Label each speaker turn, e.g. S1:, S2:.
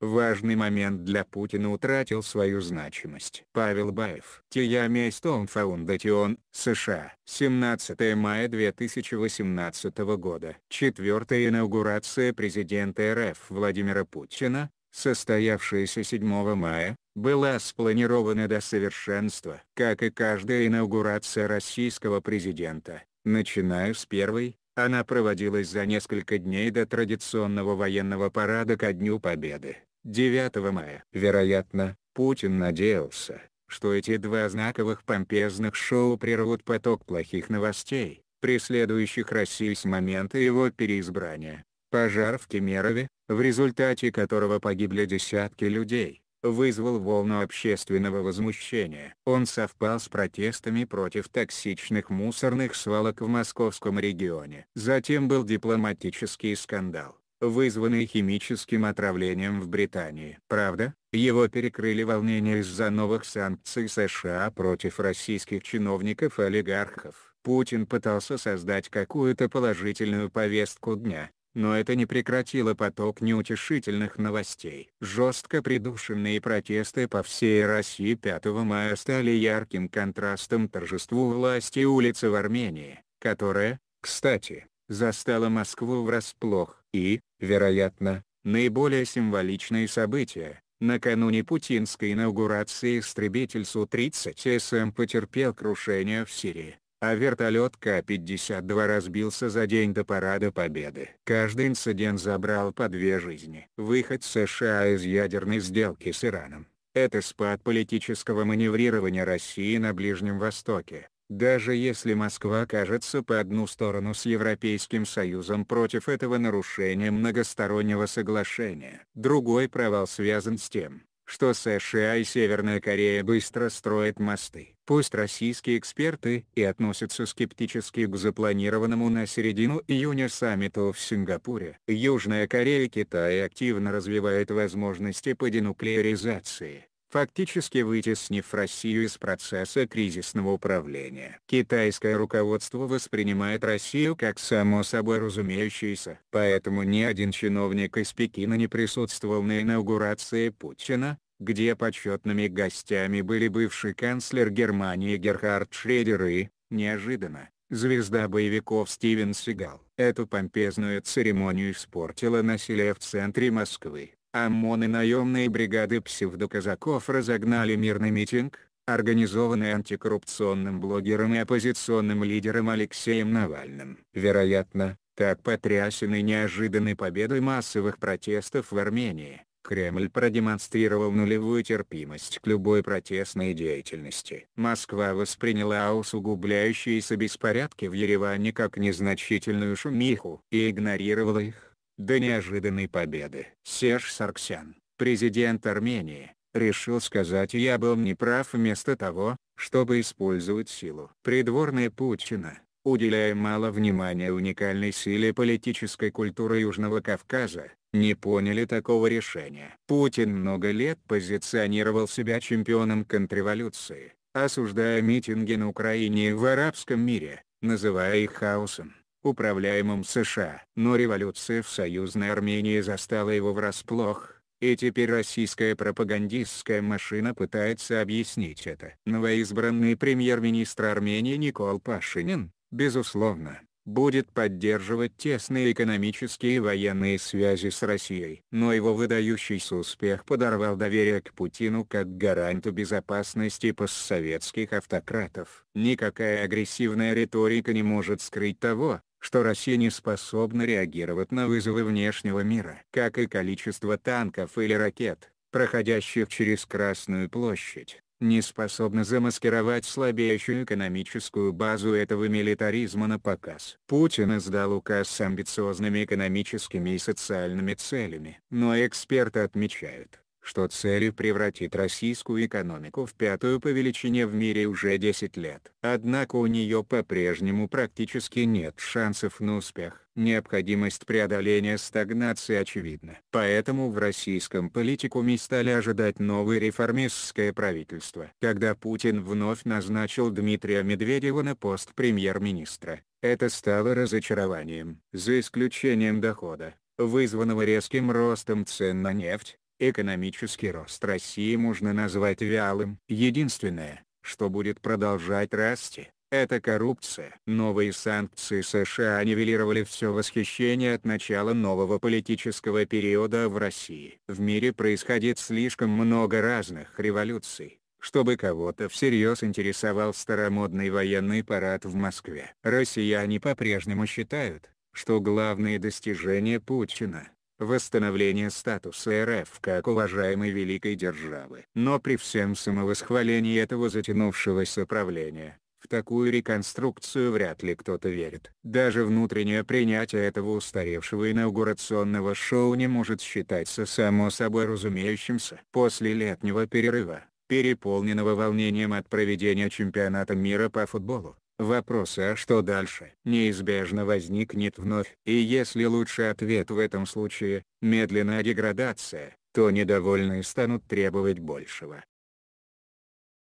S1: Важный момент для Путина утратил свою значимость. Павел Баев. Тиями Stone Foundation, США. 17 мая 2018 года. Четвертая инаугурация президента РФ Владимира Путина, состоявшаяся 7 мая, была спланирована до совершенства. Как и каждая инаугурация российского президента, начиная с первой, она проводилась за несколько дней до традиционного военного парада ко Дню Победы. 9 мая. Вероятно, Путин надеялся, что эти два знаковых помпезных шоу прервут поток плохих новостей, преследующих Россию с момента его переизбрания. Пожар в Кемерове, в результате которого погибли десятки людей, вызвал волну общественного возмущения. Он совпал с протестами против токсичных мусорных свалок в московском регионе. Затем был дипломатический скандал вызванный химическим отравлением в Британии. Правда, его перекрыли волнения из-за новых санкций США против российских чиновников и олигархов. Путин пытался создать какую-то положительную повестку дня, но это не прекратило поток неутешительных новостей. Жестко придушенные протесты по всей России 5 мая стали ярким контрастом торжеству власти улицы в Армении, которая, кстати, застало Москву врасплох, и, вероятно, наиболее символичные события. Накануне путинской инаугурации истребитель Су-30СМ эм потерпел крушение в Сирии, а вертолет К-52 разбился за день до Парада Победы. Каждый инцидент забрал по две жизни. Выход США из ядерной сделки с Ираном – это спад политического маневрирования России на Ближнем Востоке. Даже если Москва окажется по одну сторону с Европейским Союзом против этого нарушения многостороннего соглашения. Другой провал связан с тем, что США и Северная Корея быстро строят мосты. Пусть российские эксперты и относятся скептически к запланированному на середину июня саммиту в Сингапуре. Южная Корея и Китай активно развивают возможности по денуклеаризации фактически вытеснив Россию из процесса кризисного управления. Китайское руководство воспринимает Россию как само собой разумеющееся. Поэтому ни один чиновник из Пекина не присутствовал на инаугурации Путина, где почетными гостями были бывший канцлер Германии Герхард Шредер и, неожиданно, звезда боевиков Стивен Сигал. Эту помпезную церемонию испортило насилие в центре Москвы. ОМОН а и наемные бригады псевдоказаков разогнали мирный митинг, организованный антикоррупционным блогером и оппозиционным лидером Алексеем Навальным. Вероятно, так потрясен неожиданной победой массовых протестов в Армении, Кремль продемонстрировал нулевую терпимость к любой протестной деятельности. Москва восприняла усугубляющиеся беспорядки в Ереване как незначительную шумиху и игнорировала их до неожиданной победы. Серж Сарксян, президент Армении, решил сказать «я был неправ» вместо того, чтобы использовать силу. Придворные Путина, уделяя мало внимания уникальной силе политической культуры Южного Кавказа, не поняли такого решения. Путин много лет позиционировал себя чемпионом контрреволюции, осуждая митинги на Украине и в арабском мире, называя их хаосом управляемым США. Но революция в союзной Армении застала его врасплох, и теперь российская пропагандистская машина пытается объяснить это. Новоизбранный премьер-министр Армении Никол Пашинин, безусловно, будет поддерживать тесные экономические и военные связи с Россией. Но его выдающийся успех подорвал доверие к Путину как гаранту безопасности постсоветских автократов. Никакая агрессивная риторика не может скрыть того, что Россия не способна реагировать на вызовы внешнего мира, как и количество танков или ракет, проходящих через Красную площадь, не способна замаскировать слабеющую экономическую базу этого милитаризма на показ. Путин издал указ с амбициозными экономическими и социальными целями. Но эксперты отмечают, что ЦРУ превратит российскую экономику в пятую по величине в мире уже 10 лет. Однако у нее по-прежнему практически нет шансов на успех. Необходимость преодоления стагнации очевидна. Поэтому в российском политикуме стали ожидать новое реформистское правительство. Когда Путин вновь назначил Дмитрия Медведева на пост премьер-министра, это стало разочарованием. За исключением дохода, вызванного резким ростом цен на нефть, Экономический рост России можно назвать вялым. Единственное, что будет продолжать расти, это коррупция. Новые санкции США нивелировали все восхищение от начала нового политического периода в России. В мире происходит слишком много разных революций, чтобы кого-то всерьез интересовал старомодный военный парад в Москве. Россияне по-прежнему считают, что главные достижения Путина восстановление статуса РФ как уважаемой великой державы. Но при всем самовосхвалении этого затянувшегося правления, в такую реконструкцию вряд ли кто-то верит. Даже внутреннее принятие этого устаревшего инаугурационного шоу не может считаться само собой разумеющимся. После летнего перерыва, переполненного волнением от проведения чемпионата мира по футболу, Вопросы «а что дальше?» неизбежно возникнет вновь. И если лучший ответ в этом случае – медленная деградация, то недовольные станут требовать большего.